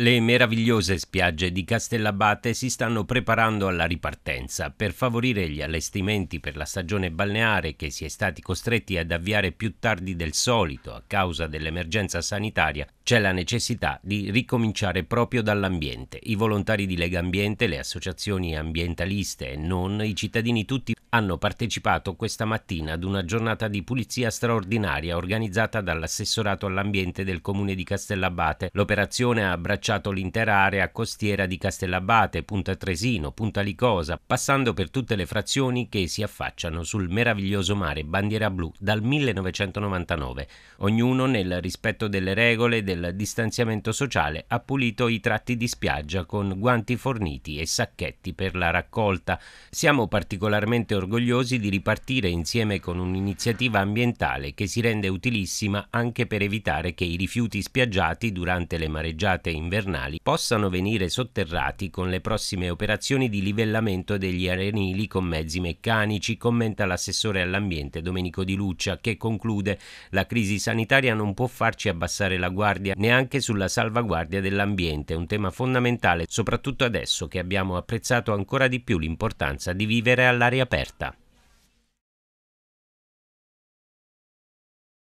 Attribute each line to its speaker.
Speaker 1: Le meravigliose spiagge di Castellabate si stanno preparando alla ripartenza. Per favorire gli allestimenti per la stagione balneare che si è stati costretti ad avviare più tardi del solito a causa dell'emergenza sanitaria, c'è la necessità di ricominciare proprio dall'ambiente. I volontari di Lega Ambiente, le associazioni ambientaliste e non, i cittadini tutti hanno partecipato questa mattina ad una giornata di pulizia straordinaria organizzata dall'assessorato all'ambiente del comune di Castellabate. L'operazione ha abbracciato l'intera area costiera di Castellabate, Punta Tresino, Punta Licosa, passando per tutte le frazioni che si affacciano sul meraviglioso mare bandiera blu dal 1999. Ognuno, nel rispetto delle regole del distanziamento sociale, ha pulito i tratti di spiaggia con guanti forniti e sacchetti per la raccolta. Siamo particolarmente orgogliosi di ripartire insieme con un'iniziativa ambientale che si rende utilissima anche per evitare che i rifiuti spiaggiati durante le mareggiate invernali possano venire sotterrati con le prossime operazioni di livellamento degli arenili con mezzi meccanici, commenta l'assessore all'ambiente Domenico Di Luccia che conclude la crisi sanitaria non può farci abbassare la guardia neanche sulla salvaguardia dell'ambiente, un tema fondamentale soprattutto adesso che abbiamo apprezzato ancora di più l'importanza di vivere all'aria aperta. kiertää.